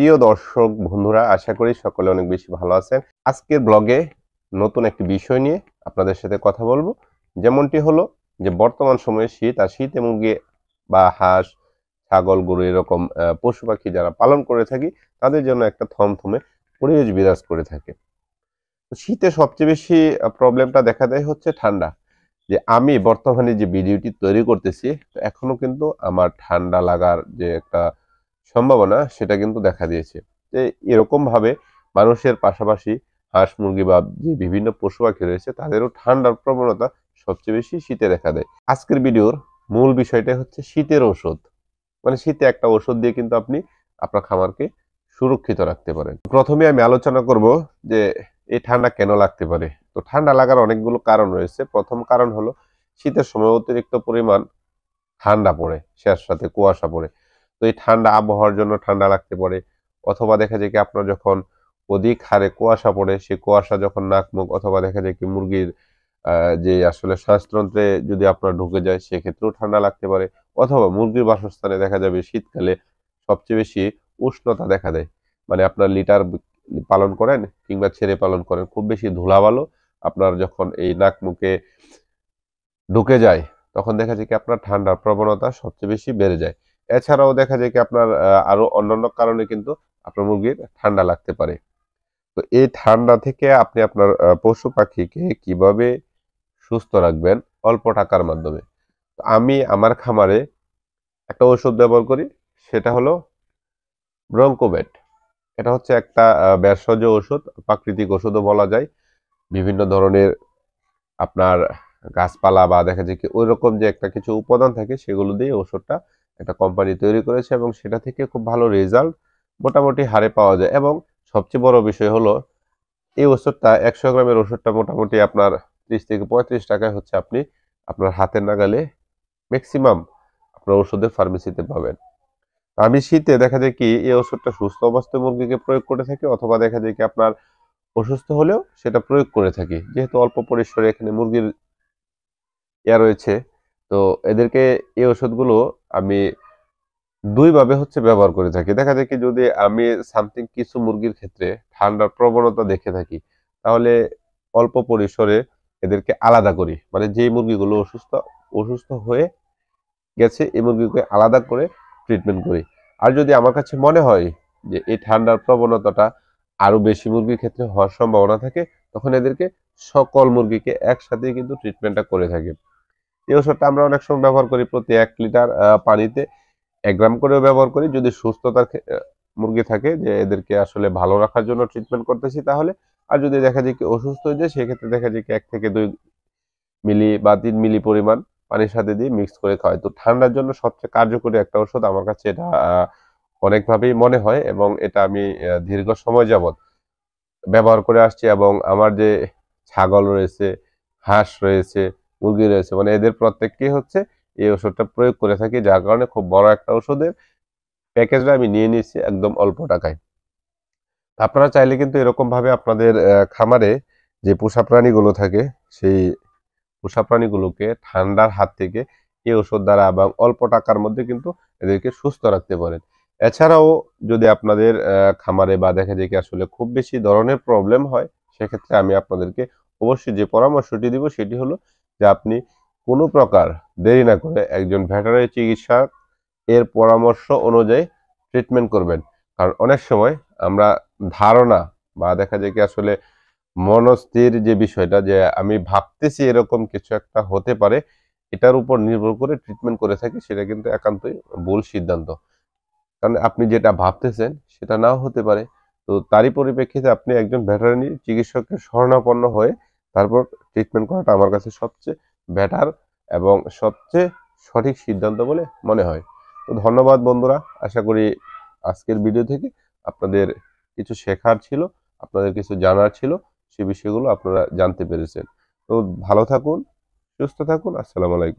প্রিয় দর্শক বন্ধুরা আশা করি সকলে অনেক বেশি ভালো আছেন আজকের ব্লগে নতুন একটি বিষয় নিয়ে আপনাদের সাথে কথা বলবো যেমনটি হলো যে বর্তমান সময়ে শীত আর শীতে মুরগি বা হাঁস ছাগল গরু এরকম পশু পাখি যারা পালন করে থাকি তাদের জন্য একটা থমথমে পরিবেশ বিরাজ করে থাকে শীতে সবচেয়ে বেশি প্রবলেমটা দেখা দেয় হচ্ছে ঠান্ডা যে আমি বর্তমানে যে ভিডিওটি তৈরি করতেছি এখনো কিন্তু আমার ঠান্ডা লাগার যে একটা সম্ভাবনা সেটা কিন্তু দেখা দিয়েছে যে এরকমভাবে মানুষের পাশাপাশি হাঁস মুরগি বা যে বিভিন্ন পশু পাখি রয়েছে তাদেরও ঠান্ডার প্রবণতা সবচেয়ে বেশি শীতে দেখা দেয় আজকের ভিডিওর মূল বিষয়টা হচ্ছে শীতের ওষুধ মানে শীতে একটা ওষুধ দিয়ে কিন্তু আপনি আপনার খামারকে সুরক্ষিত রাখতে পারেন প্রথমে আমি আলোচনা করব যে এই ঠান্ডা কেন লাগতে পারে তো ঠান্ডা লাগার অনেকগুলো কারণ রয়েছে প্রথম কারণ হলো শীতের সময় অতিরিক্ত পরিমাণ ঠান্ডা পড়ে শ্যার সাথে কুয়াশা পড়ে তো এই ঠান্ডা আবহাওয়ার জন্য ঠান্ডা লাগতে পারে অথবা দেখা যায় কি আপনার যখন অধিক হারে কুয়াশা পড়ে সেই কুয়াশা যখন নাক মুখ অথবা দেখা যায় কি মুরগির যে আসলে শ্বাসতন্ত্রে যদি আপনার ঢুকে যায় সেক্ষেত্রেও ঠান্ডা লাগতে পারে অথবা মুরগির বাসস্থানে দেখা যাবে শীতকালে সবচেয়ে বেশি উষ্ণতা দেখা দেয় মানে আপনার লিটার পালন করেন কিংবা ছেড়ে পালন করেন খুব বেশি ভালো আপনার যখন এই নাক মুখে ঢুকে যায় তখন দেখা যায় কি আপনার ঠান্ডার প্রবণতা সবচেয়ে বেশি বেড়ে যায় এছাড়াও দেখা যায় কি আপনার আরো অন্যান্য কারণে কিন্তু আপনার মুরগির ঠান্ডা লাগতে পারে তো এই ঠান্ডা থেকে আপনি আপনার পশু পাখিকে কিভাবে সুস্থ রাখবেন অল্প টাকার মাধ্যমে আমি আমার খামারে একটা ওষুধ ব্যবহার করি সেটা হলো ব্রঙ্কোবেট এটা হচ্ছে একটা ভেষজ ওষুধ প্রাকৃতিক ওষুধও বলা যায় বিভিন্ন ধরনের আপনার গাছপালা বা দেখা যায় কি ওই রকম যে একটা কিছু উপাদান থাকে সেগুলো দিয়ে ওষুধটা একটা কোম্পানি তৈরি করেছে এবং সেটা থেকে খুব ভালো রেজাল্ট মোটামুটি হারে পাওয়া যায় এবং সবচেয়ে বড় বিষয় হলো এই ওষুধটা একশো গ্রামের ওষুধটা মোটামুটি আপনার ত্রিশ থেকে পঁয়ত্রিশ টাকায় হচ্ছে আপনি আপনার হাতের নাগালে ম্যাক্সিমাম আপনার ওষুধের ফার্মেসিতে পাবেন আমি শীতে দেখা যায় কি এই ওষুধটা সুস্থ অবস্থায় মুরগিকে প্রয়োগ করে থাকি অথবা দেখা যায় কি আপনার অসুস্থ হলেও সেটা প্রয়োগ করে থাকি যেহেতু অল্প পরিসরে এখানে মুরগির ইয়া রয়েছে তো এদেরকে এই ওষুধগুলো আমি দুইভাবে হচ্ছে ব্যবহার করে থাকি দেখা যায় কি যদি আমি সামথিং কিছু মুরগির ক্ষেত্রে ঠান্ডার প্রবণতা দেখে থাকি তাহলে অল্প পরিসরে এদেরকে আলাদা করি মানে যে মুরগিগুলো অসুস্থ অসুস্থ হয়ে গেছে এই মুরগিকে আলাদা করে ট্রিটমেন্ট করি আর যদি আমার কাছে মনে হয় যে এই ঠান্ডার প্রবণতাটা আরও বেশি মুরগির ক্ষেত্রে হওয়ার সম্ভাবনা থাকে তখন এদেরকে সকল মুরগিকে একসাথে কিন্তু ট্রিটমেন্টটা করে থাকে এই ওষুধটা আমরা অনেক সময় ব্যবহার করি প্রতি এক লিটার পানিতে এক গ্রাম করেও ব্যবহার করি যদি সুস্থতার মুরগি থাকে যে এদেরকে আসলে ভালো রাখার জন্য ট্রিটমেন্ট করতেছি তাহলে আর যদি দেখা যায় কি অসুস্থ হয়ে যায় সেক্ষেত্রে দেখা যায় কি এক থেকে দুই মিলি বা তিন মিলি পরিমাণ পানির সাথে দিয়ে মিক্স করে খাওয়াই তো ঠান্ডার জন্য সবচেয়ে কার্যকরী একটা ওষুধ আমার কাছে এটা অনেকভাবেই মনে হয় এবং এটা আমি দীর্ঘ সময় যাবৎ ব্যবহার করে আসছি এবং আমার যে ছাগল রয়েছে হাঁস রয়েছে মুরগি রয়েছে মানে এদের প্রত্যেককে হচ্ছে এই ওষুধটা প্রয়োগ করে থাকি যার কারণে খুব বড় একটা ওষুধের প্যাকেজটা আমি নিয়ে নিয়েছি একদম অল্প টাকায় আপনারা চাইলে কিন্তু এরকমভাবে আপনাদের খামারে যে পোষা প্রাণীগুলো থাকে সেই পোষা প্রাণীগুলোকে ঠান্ডার হাত থেকে এই ওষুধ দ্বারা এবং অল্প টাকার মধ্যে কিন্তু এদেরকে সুস্থ রাখতে পারেন এছাড়াও যদি আপনাদের খামারে বা দেখা যায় কি আসলে খুব বেশি ধরনের প্রবলেম হয় সেক্ষেত্রে আমি আপনাদেরকে অবশ্যই যে পরামর্শটি দিব সেটি হলো যে আপনি কোনো প্রকার দেরি না করে একজন ভেটারি চিকিৎসা এর পরামর্শ অনুযায়ী ট্রিটমেন্ট করবেন কারণ অনেক সময় আমরা ধারণা বা দেখা যায় কি আসলে মনস্থির যে বিষয়টা যে আমি ভাবতেছি এরকম কিছু একটা হতে পারে এটার উপর নির্ভর করে ট্রিটমেন্ট করে থাকি সেটা কিন্তু একান্তই ভুল সিদ্ধান্ত কারণ আপনি যেটা ভাবতেছেন সেটা নাও হতে পারে তো তারই পরিপ্রেক্ষিতে আপনি একজন ভেটারিনি চিকিৎসকের শরণাপন্ন হয়ে তারপর ট্রিটমেন্ট করাটা আমার কাছে সবচেয়ে ব্যাটার এবং সবচেয়ে সঠিক সিদ্ধান্ত বলে মনে হয় তো ধন্যবাদ বন্ধুরা আশা করি আজকের ভিডিও থেকে আপনাদের কিছু শেখার ছিল আপনাদের কিছু জানার ছিল সে বিষয়গুলো আপনারা জানতে পেরেছেন তো ভালো থাকুন সুস্থ থাকুন আসসালামু আলাইকুম